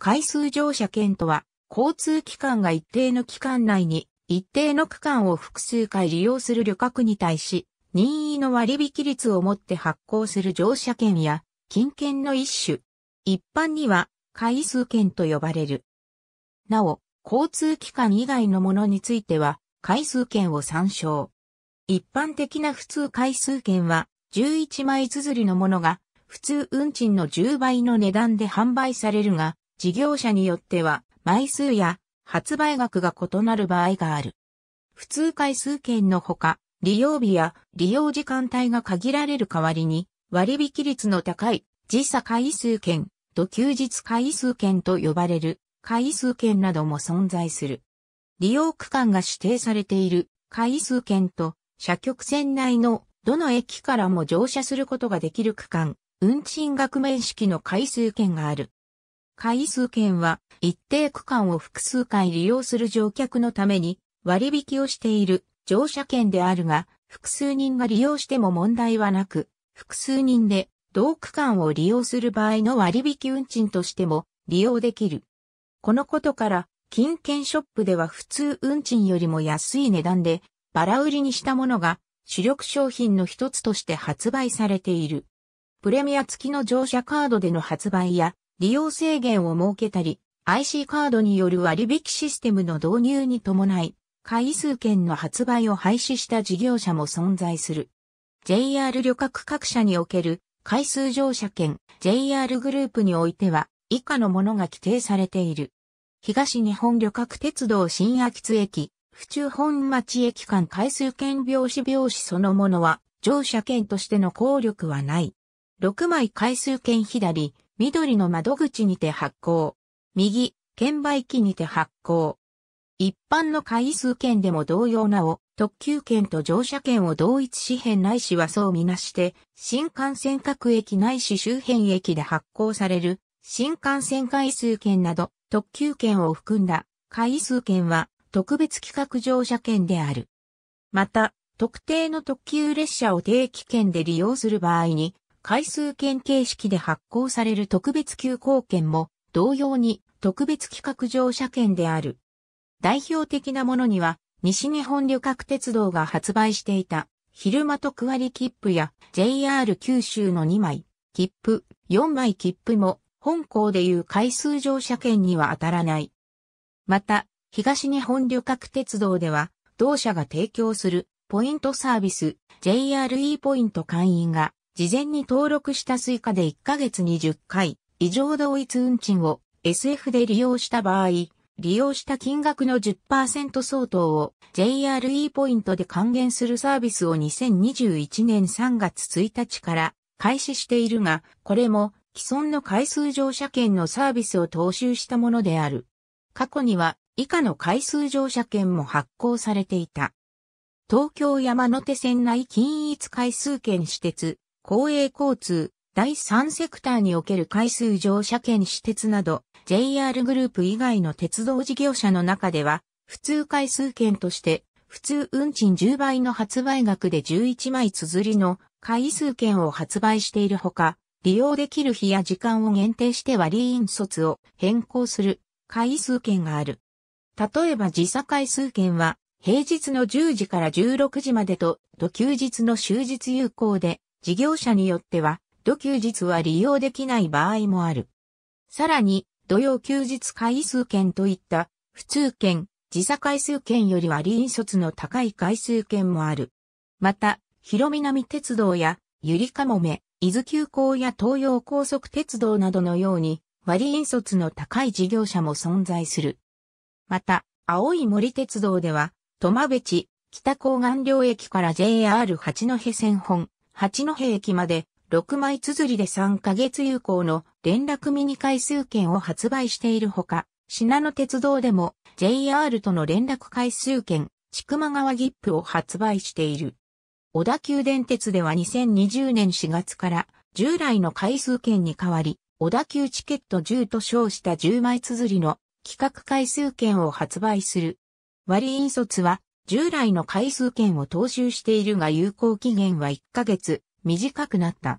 回数乗車券とは、交通機関が一定の期間内に、一定の区間を複数回利用する旅客に対し、任意の割引率をもって発行する乗車券や、金券の一種。一般には、回数券と呼ばれる。なお、交通機関以外のものについては、回数券を参照。一般的な普通回数券は、11枚綴りのものが、普通運賃の10倍の値段で販売されるが、事業者によっては枚数や発売額が異なる場合がある。普通回数券のほか、利用日や利用時間帯が限られる代わりに、割引率の高い時差回数券と休日回数券と呼ばれる回数券なども存在する。利用区間が指定されている回数券と車局線内のどの駅からも乗車することができる区間、運賃額面式の回数券がある。回数券は一定区間を複数回利用する乗客のために割引をしている乗車券であるが、複数人が利用しても問題はなく、複数人で同区間を利用する場合の割引運賃としても利用できる。このことから、金券ショップでは普通運賃よりも安い値段で、バラ売りにしたものが主力商品の一つとして発売されている。プレミア付きの乗車カードでの発売や、利用制限を設けたり、IC カードによる割引システムの導入に伴い、回数券の発売を廃止した事業者も存在する。JR 旅客各社における回数乗車券 JR グループにおいては以下のものが規定されている。東日本旅客鉄道新秋津駅、府中本町駅間回数券病死病死そのものは乗車券としての効力はない。6枚回数券左、緑の窓口にて発行。右、券売機にて発行。一般の回数券でも同様なお、特急券と乗車券を同一紙幣ないしはそうみなして、新幹線各駅ないし周辺駅で発行される、新幹線回数券など、特急券を含んだ、回数券は、特別企画乗車券である。また、特定の特急列車を定期券で利用する場合に、回数券形式で発行される特別急行券も同様に特別企画乗車券である。代表的なものには西日本旅客鉄道が発売していた昼間と区割切符や JR 九州の2枚、切符、4枚切符も本校でいう回数乗車券には当たらない。また、東日本旅客鉄道では同社が提供するポイントサービス JRE ポイント会員が事前に登録したスイカで1ヶ月に10回、異常同一運賃を SF で利用した場合、利用した金額の10%相当を JRE ポイントで還元するサービスを2021年3月1日から開始しているが、これも既存の回数乗車券のサービスを踏襲したものである。過去には以下の回数乗車券も発行されていた。東京山手線内均一回数券私鉄、公営交通、第3セクターにおける回数乗車券私鉄など、JR グループ以外の鉄道事業者の中では、普通回数券として、普通運賃10倍の発売額で11枚綴りの回数券を発売しているほか、利用できる日や時間を限定して割引率を変更する回数券がある。例えば時差回数券は、平日の10時から16時までと、土休日の終日有効で、事業者によっては、土休日は利用できない場合もある。さらに、土曜休日回数券といった普通券、時差回数券よりは臨卒の高い回数券もある。また、広南鉄道やゆりかもめ、伊豆急行や東洋高速鉄道などのように割引率の高い事業者も存在する。また、青い森鉄道では、戸間部地、北高岸両駅から JR 八戸線本、八戸駅まで6枚綴りで3ヶ月有効の連絡ミニ回数券を発売しているほか、品野鉄道でも JR との連絡回数券、千曲川ギップを発売している。小田急電鉄では2020年4月から従来の回数券に代わり、小田急チケット10と称した10枚綴りの企画回数券を発売する。割引卒は従来の回数券を踏襲しているが有効期限は1ヶ月短くなった。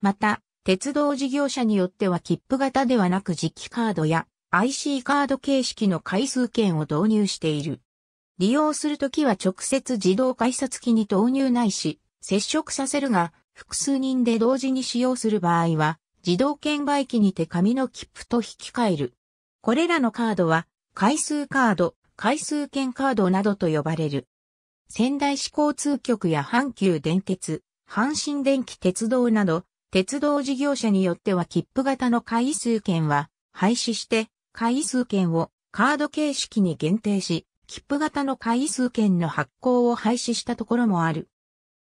また、鉄道事業者によっては切符型ではなく磁気カードや IC カード形式の回数券を導入している。利用するときは直接自動改札機に投入ないし、接触させるが、複数人で同時に使用する場合は、自動券売機にて紙の切符と引き換える。これらのカードは、回数カード、回数券カードなどと呼ばれる。仙台市交通局や阪急電鉄、阪神電気鉄道など、鉄道事業者によっては切符型の回数券は廃止して、回数券をカード形式に限定し、切符型の回数券の発行を廃止したところもある。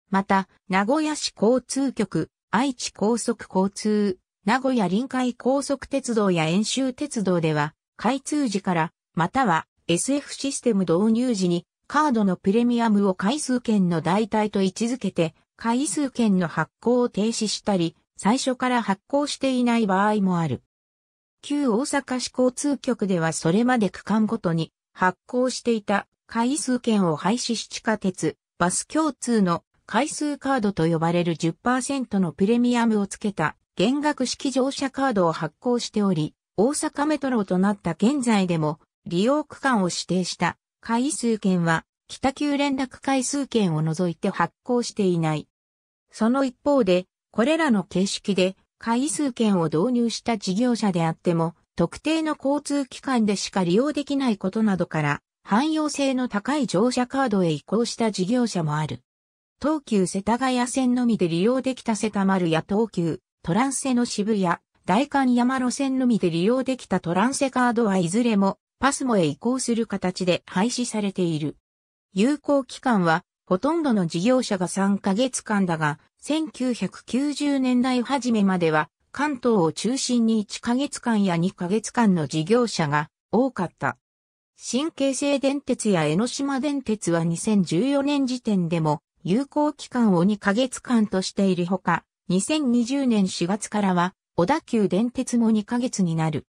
また、名古屋市交通局、愛知高速交通、名古屋臨海高速鉄道や遠州鉄道では、開通時から、または SF システム導入時にカードのプレミアムを回数券の代替と位置づけて回数券の発行を停止したり、最初から発行していない場合もある。旧大阪市交通局ではそれまで区間ごとに発行していた回数券を廃止し地下鉄、バス共通の回数カードと呼ばれる10%のプレミアムをつけた減額式乗車カードを発行しており、大阪メトロとなった現在でも利用区間を指定した回数券は北急連絡回数券を除いて発行していない。その一方で、これらの形式で回数券を導入した事業者であっても、特定の交通機関でしか利用できないことなどから、汎用性の高い乗車カードへ移行した事業者もある。東急世田谷線のみで利用できた世田丸や東急、トランセの渋谷、大観山路線のみで利用できたトランセカードはいずれもパスモへ移行する形で廃止されている。有効期間はほとんどの事業者が3ヶ月間だが、1990年代初めまでは関東を中心に1ヶ月間や2ヶ月間の事業者が多かった。新京成電鉄や江ノ島電鉄は2014年時点でも有効期間を2ヶ月間としているほか、2020年4月からは小田急電鉄も2ヶ月になる。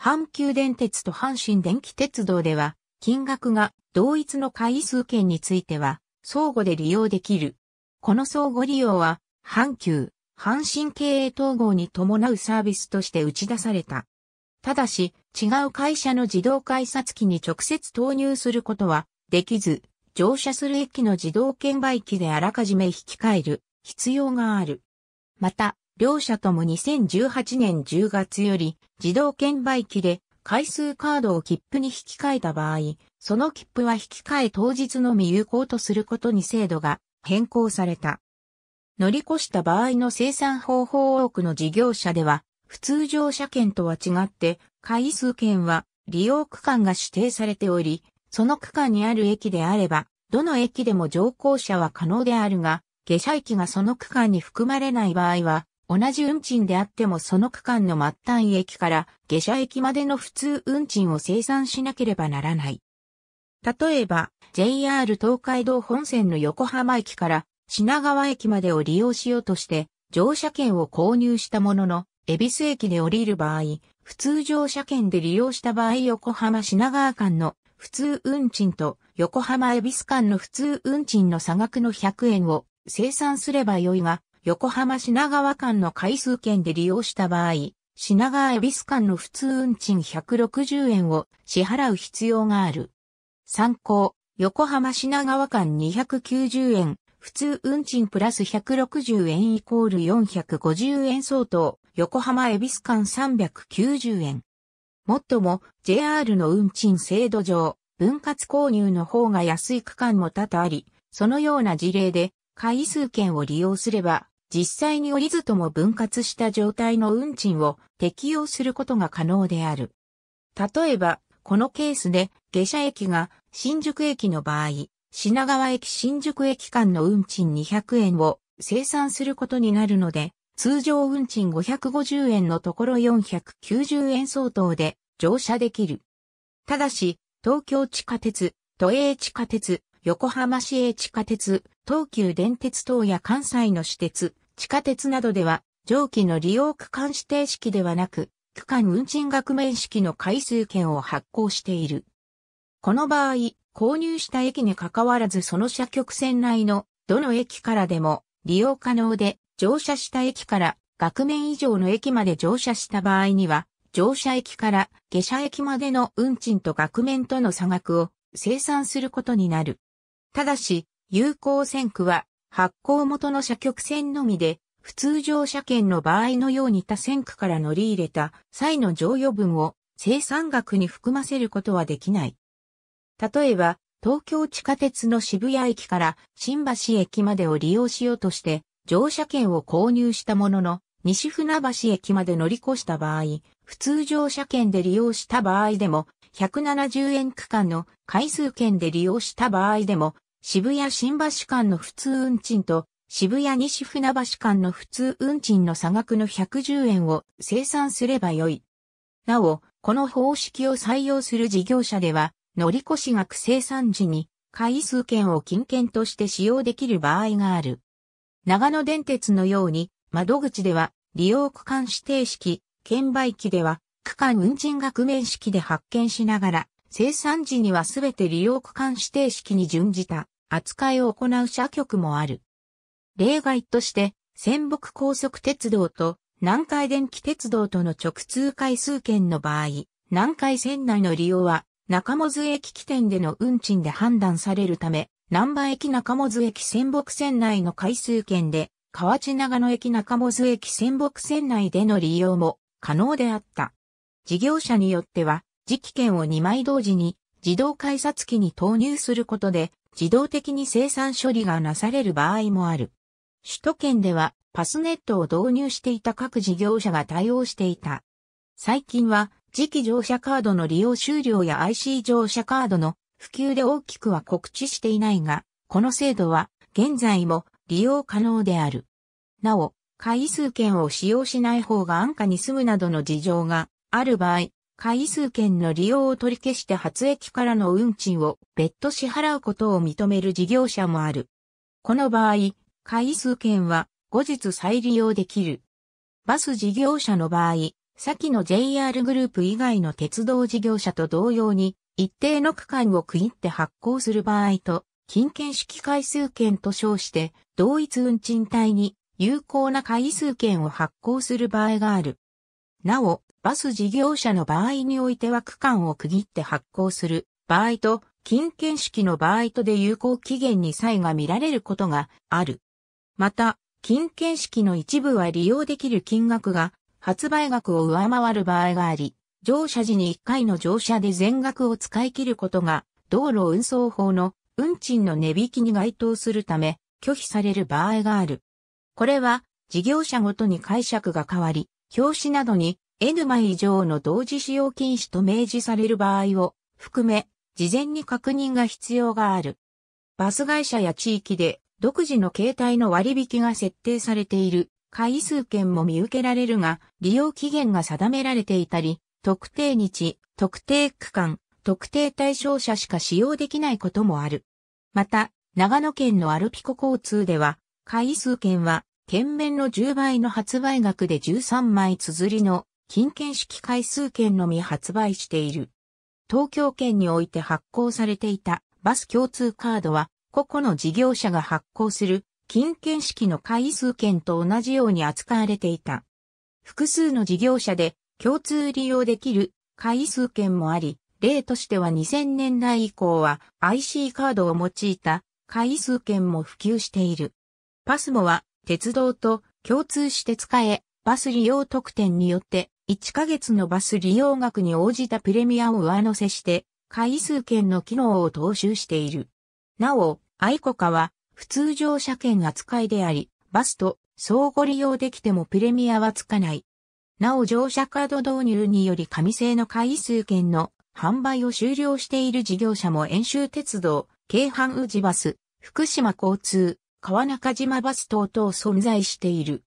阪急電鉄と阪神電気鉄道では、金額が同一の回数券については、相互で利用できる。この相互利用は、阪急、阪神経営統合に伴うサービスとして打ち出された。ただし、違う会社の自動改札機に直接投入することはできず、乗車する駅の自動券売機であらかじめ引き換える必要がある。また、両社とも2018年10月より自動券売機で回数カードを切符に引き換えた場合、その切符は引き換え当日のみ有効とすることに制度が変更された。乗り越した場合の生産方法多くの事業者では、普通乗車券とは違って、回数券は利用区間が指定されており、その区間にある駅であれば、どの駅でも乗降者は可能であるが、下車駅がその区間に含まれない場合は、同じ運賃であってもその区間の末端駅から下車駅までの普通運賃を生産しなければならない。例えば、JR 東海道本線の横浜駅から品川駅までを利用しようとして、乗車券を購入したものの、恵比寿駅で降りる場合、普通乗車券で利用した場合横浜品川間の普通運賃と横浜恵比寿間の普通運賃の差額の100円を生産すればよいが、横浜品川間の回数券で利用した場合、品川恵比寿間の普通運賃160円を支払う必要がある。参考、横浜品川間290円、普通運賃プラス160円イコール450円相当、横浜恵比寿間390円。もっとも、JR の運賃制度上、分割購入の方が安い区間も多々あり、そのような事例で、回数券を利用すれば、実際に折り図とも分割した状態の運賃を適用することが可能である。例えば、このケースで、下車駅が新宿駅の場合、品川駅新宿駅間の運賃200円を生産することになるので、通常運賃550円のところ490円相当で乗車できる。ただし、東京地下鉄、都営地下鉄、横浜市営地下鉄、東急電鉄等や関西の私鉄、地下鉄などでは、上記の利用区間指定式ではなく、区間運賃額面式の回数券を発行している。この場合、購入した駅に関わらずその車局線内のどの駅からでも利用可能で、乗車した駅から額面以上の駅まで乗車した場合には、乗車駅から下車駅までの運賃と額面との差額を生産することになる。ただし、有効線区は発行元の車局線のみで、普通乗車券の場合のように他線区から乗り入れた際の乗与分を生産額に含ませることはできない。例えば、東京地下鉄の渋谷駅から新橋駅までを利用しようとして乗車券を購入したものの西船橋駅まで乗り越した場合、普通乗車券で利用した場合でも170円区間の回数券で利用した場合でも、渋谷新橋間の普通運賃と渋谷西船橋間の普通運賃の差額の110円を生産すればよい。なお、この方式を採用する事業者では、乗り越し額生産時に回数券を金券として使用できる場合がある。長野電鉄のように、窓口では利用区間指定式、券売機では区間運賃額面式で発見しながら、生産時にはすべて利用区間指定式に準じた扱いを行う社局もある。例外として、仙北高速鉄道と南海電気鉄道との直通回数券の場合、南海線内の利用は中本駅起点での運賃で判断されるため、南波駅中本駅仙北線内の回数券で、河内長野駅中本駅仙北線内での利用も可能であった。事業者によっては、磁気券を2枚同時に自動改札機に投入することで、自動的に生産処理がなされる場合もある。首都圏ではパスネットを導入していた各事業者が対応していた。最近は、次期乗車カードの利用終了や IC 乗車カードの普及で大きくは告知していないが、この制度は現在も利用可能である。なお、回数券を使用しない方が安価に済むなどの事情がある場合、回数券の利用を取り消して発駅からの運賃を別途支払うことを認める事業者もある。この場合、回数券は後日再利用できる。バス事業者の場合、先の JR グループ以外の鉄道事業者と同様に、一定の区間を区切って発行する場合と、金券式回数券と称して、同一運賃帯に有効な回数券を発行する場合がある。なお、バス事業者の場合においては区間を区切って発行する場合と、金券式の場合とで有効期限に差異が見られることがある。また、金券式の一部は利用できる金額が発売額を上回る場合があり、乗車時に1回の乗車で全額を使い切ることが道路運送法の運賃の値引きに該当するため拒否される場合がある。これは事業者ごとに解釈が変わり、表紙などに N 枚以上の同時使用禁止と明示される場合を含め、事前に確認が必要がある。バス会社や地域で独自の携帯の割引が設定されている回数券も見受けられるが、利用期限が定められていたり、特定日、特定区間、特定対象者しか使用できないこともある。また、長野県のアルピコ交通では、回数券は、県面の10倍の発売額で13枚綴りの金券式回数券のみ発売している。東京圏において発行されていたバス共通カードは、個々の事業者が発行する金券式の回数券と同じように扱われていた。複数の事業者で共通利用できる回数券もあり、例としては2000年代以降は IC カードを用いた回数券も普及している。パスモは鉄道と共通して使え、バス利用特典によって1ヶ月のバス利用額に応じたプレミアを上乗せして、回数券の機能を踏襲している。なお、アイコカは、普通乗車券扱いであり、バスと相互利用できてもプレミアはつかない。なお乗車カード導入により紙製の回数券の販売を終了している事業者も遠州鉄道、京阪宇治バス、福島交通、川中島バス等々存在している。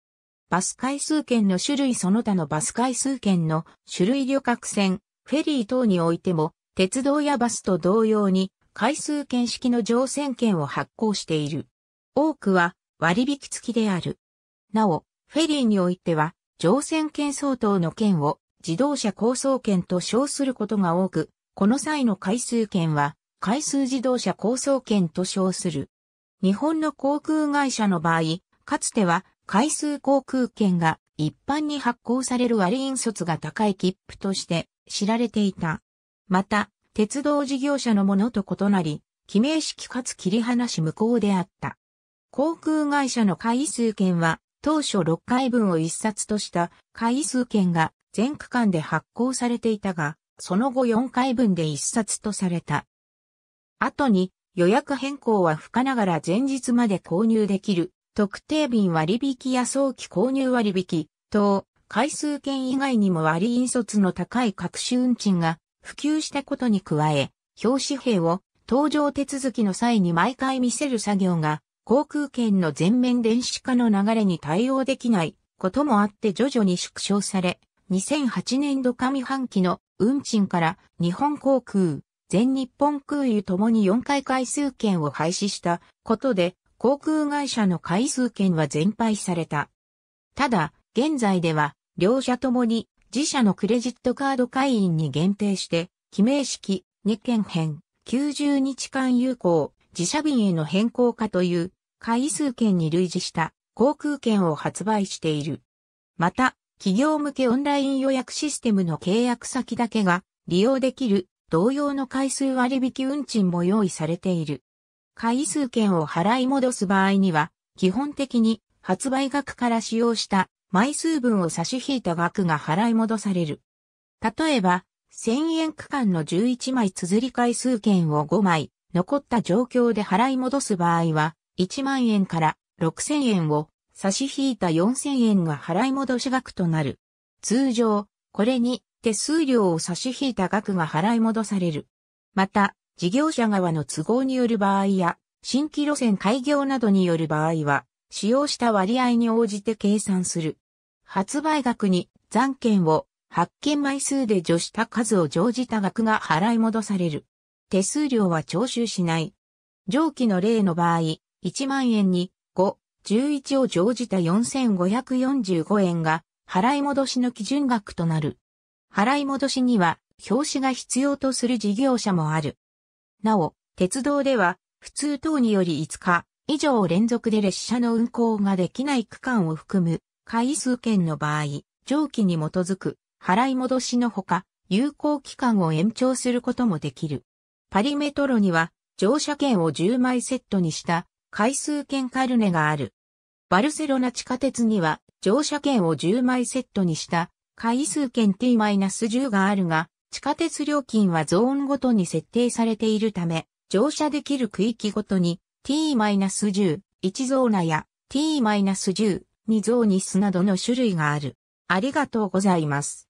バス回数券の種類その他のバス回数券の種類旅客船、フェリー等においても、鉄道やバスと同様に、回数券式の乗船券を発行している。多くは割引付きである。なお、フェリーにおいては、乗船券相当の券を自動車高層券と称することが多く、この際の回数券は、回数自動車高層券と称する。日本の航空会社の場合、かつては回数航空券が一般に発行される割引率が高い切符として知られていた。また、鉄道事業者のものと異なり、記名式かつ切り離し無効であった。航空会社の回数券は、当初6回分を一冊とした回数券が全区間で発行されていたが、その後4回分で一冊とされた。後に予約変更は不可ながら前日まで購入できる特定便割引や早期購入割引等、回数券以外にも割引率の高い各種運賃が普及したことに加え、表紙幣を搭乗手続きの際に毎回見せる作業が航空券の全面電子化の流れに対応できないこともあって徐々に縮小され、2008年度上半期の運賃から日本航空、全日本空輸ともに4回回数券を廃止したことで航空会社の回数券は全廃された。ただ、現在では、両社ともに自社のクレジットカード会員に限定して、記名式、日件編、90日間有効、自社便への変更化という、回数券に類似した航空券を発売している。また、企業向けオンライン予約システムの契約先だけが利用できる同様の回数割引運賃も用意されている。回数券を払い戻す場合には、基本的に発売額から使用した枚数分を差し引いた額が払い戻される。例えば、1000円区間の11枚綴り回数券を5枚、残った状況で払い戻す場合は、1万円から6000円を差し引いた4000円が払い戻し額となる。通常、これに手数料を差し引いた額が払い戻される。また、事業者側の都合による場合や、新規路線開業などによる場合は、使用した割合に応じて計算する。発売額に残券を発券枚数で除した数を乗じた額が払い戻される。手数料は徴収しない。上記の例の場合、1万円に5、11を乗じた4545円が払い戻しの基準額となる。払い戻しには表紙が必要とする事業者もある。なお、鉄道では、普通等により5日以上連続で列車の運行ができない区間を含む回数券の場合、上記に基づく払い戻しのほか、有効期間を延長することもできる。パリメトロには乗車券を10枚セットにした回数券カルネがある。バルセロナ地下鉄には乗車券を10枚セットにした回数券 T-10 があるが、地下鉄料金はゾーンごとに設定されているため、乗車できる区域ごとに t-10、1ゾーナや t-10、2ゾーニスなどの種類がある。ありがとうございます。